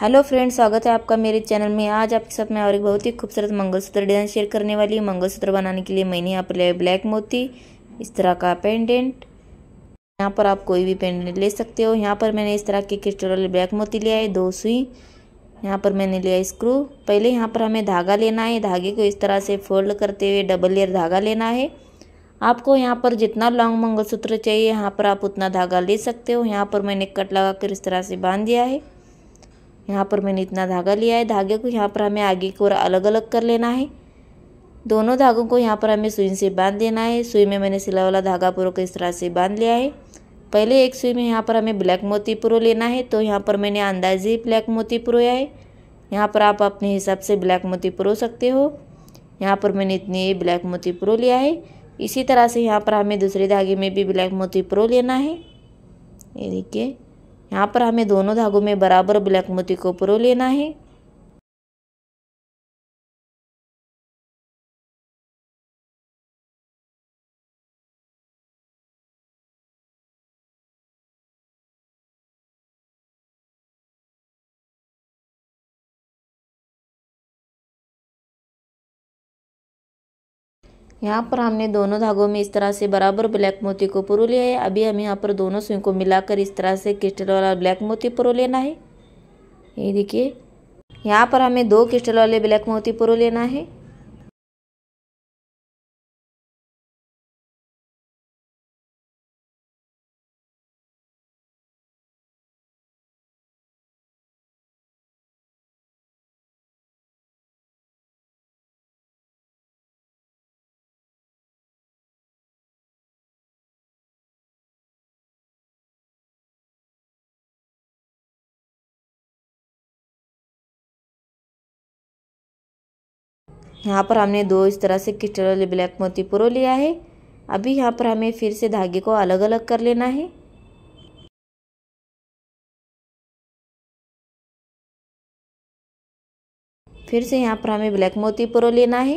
hello friends स्वागत है आपका मेरे चैनल में आज आपके साथ मैं और एक बहुत ही खूबसूरत मंगलसूत्र डिजाइन शेयर करने वाली हूँ मंगलसूत्र बनाने के लिए मैंने यहाँ पर लिया ब्लैक मोती इस तरह का पेंडेंट यहाँ पर आप कोई भी पेंडेंट ले सकते हो यहाँ पर मैंने इस तरह के क्रिस्टल वाले ब्लैक मोती लिया है दो सुई यहाँ पर मैंने लिया स्क्रू पहले यहाँ पर हमें धागा लेना है धागे को इस तरह से फोल्ड करते हुए डबल लेयर धागा लेना है आपको यहाँ पर जितना लॉन्ग मंगलसूत्र चाहिए यहाँ पर आप उतना धागा ले सकते हो यहाँ पर मैंने कट लगा कर इस तरह से बांध दिया है यहाँ पर मैंने इतना धागा लिया है धागे को यहाँ पर हमें आगे की ओर अलग अलग कर लेना है दोनों धागों को यहाँ पर हमें सुई से बांध देना है सुई में मैंने सिला वाला धागा पूरा किस इस तरह से बांध लिया है पहले एक सुई में यहाँ पर हमें ब्लैक मोती पुरो लेना है तो यहाँ पर मैंने अंदाजे ब्लैक मोती पुरोया है यहाँ पर आप अपने हिसाब से ब्लैक मोती पुरो सकते हो यहाँ पर मैंने इतनी ब्लैक मोती पुरो लिया है इसी तरह से यहाँ पर हमें दूसरे धागे में भी ब्लैक मोती पुरो लेना है ये देखिए यहाँ पर हमें दोनों धागों में बराबर ब्लैक मोती को पुरो लेना है यहाँ पर हमने दोनों धागों में इस तरह से बराबर ब्लैक मोती को पुरो लिया है अभी हमें यहाँ पर दोनों सुई को मिलाकर इस तरह से क्रिस्टल वाला ब्लैक मोती पुरो लेना है ये देखिए यहाँ पर हमें दो क्रिस्टल वाले ब्लैक मोती पुरो लेना है यहाँ पर हमने दो इस तरह से क्रिस्टल ब्लैक मोती पुरो लिया है अभी यहाँ पर हमें फिर से धागे को अलग अलग कर लेना है फिर से यहाँ पर हमें ब्लैक मोती पुरो लेना है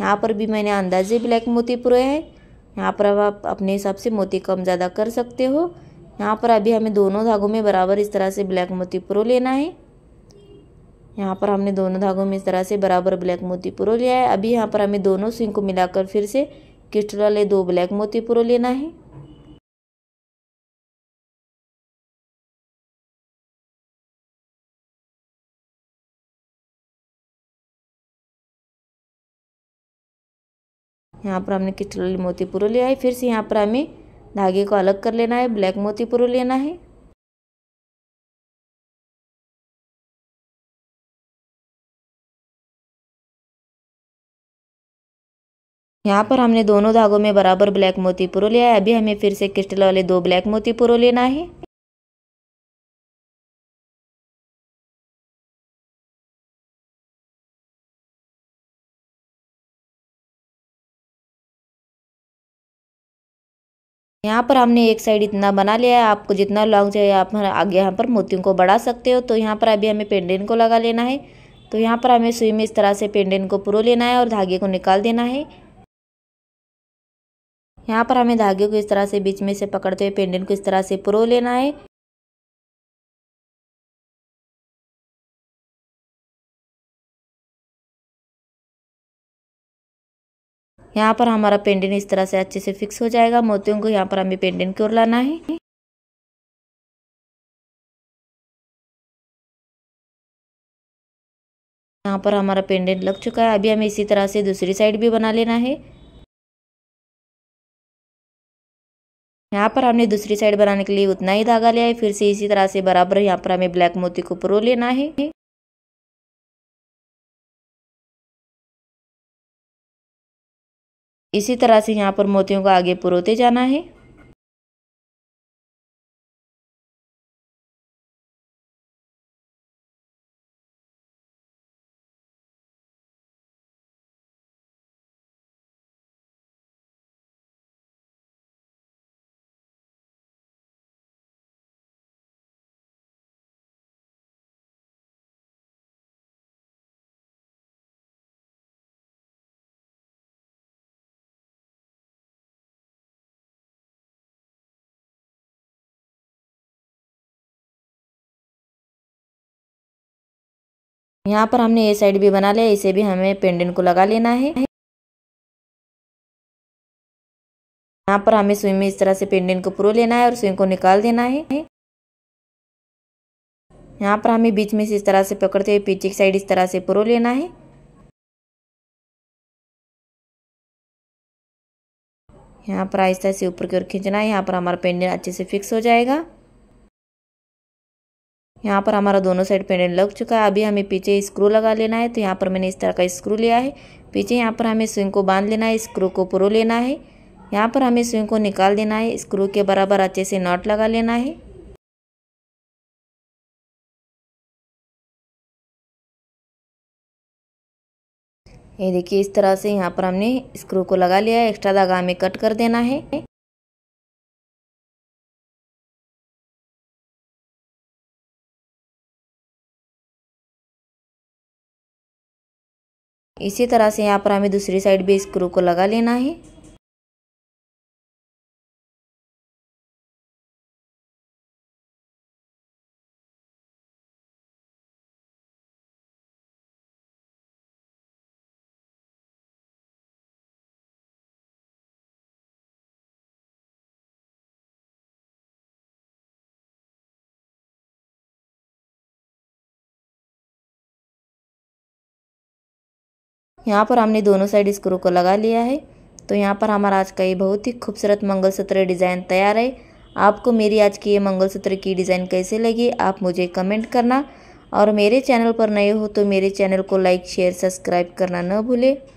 यहाँ पर भी मैंने अंदाजे ब्लैक मोती पुरोए है यहाँ पर अब आप अपने हिसाब से मोती कम ज़्यादा कर सकते हो यहाँ पर अभी हमें दोनों धागों में बराबर इस तरह से ब्लैक मोती पुरो लेना है यहाँ पर हमने दोनों धागों में इस तरह से बराबर ब्लैक मोती पुरो लिया है अभी यहाँ पर हमें दोनों सिंह को मिलाकर फिर से किस्ट वाले दो ब्लैक मोती पुरो लेना है यहाँ पर हमने किस्ट वाले मोती पुरो लिया है फिर से यहाँ पर हमें धागे को अलग कर लेना है ब्लैक मोती पुरो लेना है यहाँ पर हमने दोनों धागों में बराबर ब्लैक मोती पुरो लिया है अभी हमें फिर से क्रिस्टल वाले दो ब्लैक मोती पुरो लेना है यहाँ पर हमने एक साइड इतना बना लिया है आपको जितना लॉन्ग चाहिए आप आगे यहाँ पर मोतियों को बढ़ा सकते हो तो यहाँ पर अभी हमें पेंडेन को लगा लेना है तो यहाँ पर हमें सुई में इस तरह से पेंडेन को पुरो लेना है और धागे को निकाल देना है यहाँ पर हमें धागे को इस तरह से बीच में से पकड़ते हुए पेंडेंट को इस तरह से पुरो लेना है यहाँ पर हमारा पेंडेंट इस तरह से अच्छे से फिक्स हो जाएगा मोतियों को यहाँ पर हमें पेंडेंट की ओर लाना है यहाँ पर हमारा पेंडेंट लग चुका है अभी हमें इसी तरह से दूसरी साइड भी बना लेना है यहाँ पर हमने दूसरी साइड बनाने के लिए उतना ही धागा लिया है फिर से इसी तरह से बराबर यहाँ पर हमें ब्लैक मोती को प्रो लेना है इसी तरह से यहाँ पर मोतियों को आगे पुरोते जाना है यहाँ पर हमने ये साइड भी बना लिया इसे भी हमें पेंडेंट को लगा लेना है यहाँ पर हमें स्विंग में इस तरह से पेंडेंट को प्रो लेना है और स्विंग को निकाल देना है यहाँ पर हमें बीच में से इस तरह से पकड़ते हुए पीछे की साइड इस तरह से पुरो लेना है यहाँ पर आहिस्ता से ऊपर की ओर खींचना है यहाँ पर हमारा पेंडेंट अच्छे से फिक्स हो जाएगा यहाँ पर हमारा दोनों साइड पेंडेंट लग चुका है अभी हमें पीछे स्क्रू लगा लेना है तो यहाँ पर मैंने इस तरह का स्क्रू लिया है पीछे यहाँ पर हमें स्विंग को बांध लेना है स्क्रू को पुरो लेना है यहाँ पर हमें स्विंग को निकाल देना है स्क्रू के बराबर अच्छे से नॉट लगा लेना है ये देखिए इस तरह से यहाँ पर हमने स्क्रू को लगा लिया है एक्स्ट्रा धागा हमें कट कर देना है इसी तरह से यहाँ पर हमें दूसरी साइड भी स्क्रू को लगा लेना है यहाँ पर हमने दोनों साइड स्क्रू को लगा लिया है तो यहाँ पर हमारा आज का ये बहुत ही खूबसूरत मंगलसूत्र डिज़ाइन तैयार है आपको मेरी आज की ये मंगलसूत्र की डिज़ाइन कैसे लगी आप मुझे कमेंट करना और मेरे चैनल पर नए हो तो मेरे चैनल को लाइक शेयर सब्सक्राइब करना न भूलें